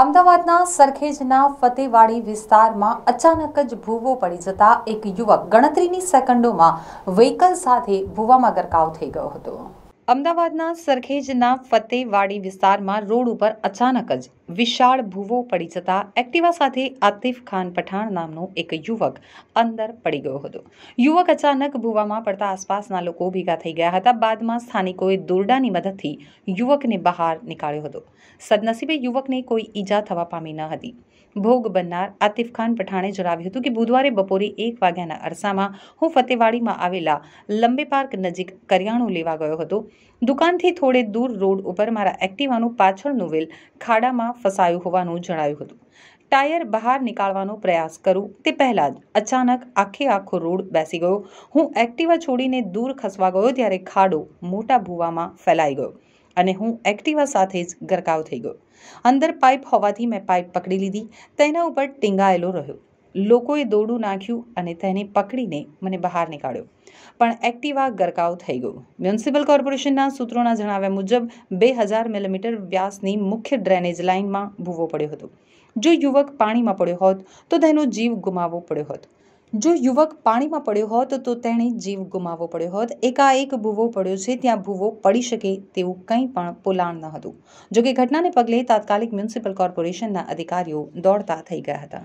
અમદાવાદના સરખેજના ફતેવાડી વિસ્તારમાં અચાનક જ ભૂવો પડી જતા એક યુવક ગણતરીની સેકન્ડોમાં વ્હીકલ સાથે ભૂવામાં ગરકાવ થઈ ગયો હતો અમદાવાદના સરખેજના ફતેવાડી વિસ્તારમાં રોડ ઉપર અચાનક જ વિશાળ ભૂવો પડી જતા એક્ટિવા સાથે આતિફ ખાન પઠાણ નામનો એક યુવક અંદર પડી ગયો હતો યુવક અચાનક ભૂવામાં પડતા આસપાસના લોકો ભેગા થઈ ગયા હતા બાદમાં સ્થાનિકોએ દોરડાની મદદથી યુવકને બહાર નીકાળ્યો હતો સદનસીબે યુવકને કોઈ ઈજા થવા પામી ન હતી ભોગ બનનાર આતિફ ખાન પઠાણે જણાવ્યું હતું કે બુધવારે બપોરે એક વાગ્યાના અરસામાં હું ફતેવાડીમાં આવેલા લંબે પાર્ક નજીક કરિયાણું લેવા ગયો હતો દુકાનથી થોડે દૂર રોડ ઉપર મારા એક્ટિવાનું પાછળનું વ્હીલ ખાડામાં ફસાયું હોવાનું જણાવ્યું હતું ટાયર બહાર નીકાળવાનો પ્રયાસ કરું તે પહેલાં જ અચાનક આખે આખો રોડ બેસી ગયો હું એક્ટિવા છોડીને દૂર ખસવા ગયો ત્યારે ખાડો મોટા ભૂવામાં ફેલાઈ ગયો અને હું એક્ટિવા સાથે જ ગરકાવ થઈ ગયો અંદર પાઇપ હોવાથી મેં પાઇપ પકડી લીધી તેના ઉપર ટીંગાયેલો રહ્યો લોકોએ દોડું નાખ્યું અને તેને પકડીને મને બહાર નીકાળ્યો પણ એક્ટિવા ગરકાવ થઈ ગયું મ્યુનિસિપલ કોર્પોરેશનના સૂત્રોના જણાવ્યા મુજબ બે હજાર મિલીમીટર વ્યાસની મુખ્ય ડ્રેનેજ લાઇનમાં ભૂવો પડ્યો હતો જો યુવક પાણીમાં પડ્યો હોત તો તેનો જીવ ગુમાવવો પડ્યો હોત જો યુવક પાણીમાં પડ્યો હોત તો તેણે જીવ ગુમાવવો પડ્યો હોત એકાએક ભૂવો પડ્યો છે ત્યાં ભૂવો પડી શકે તેવું કંઈ પણ પોલાણ ન હતું જોકે ઘટનાને પગલે તાત્કાલિક મ્યુનિસિપલ કોર્પોરેશનના અધિકારીઓ દોડતા થઈ ગયા હતા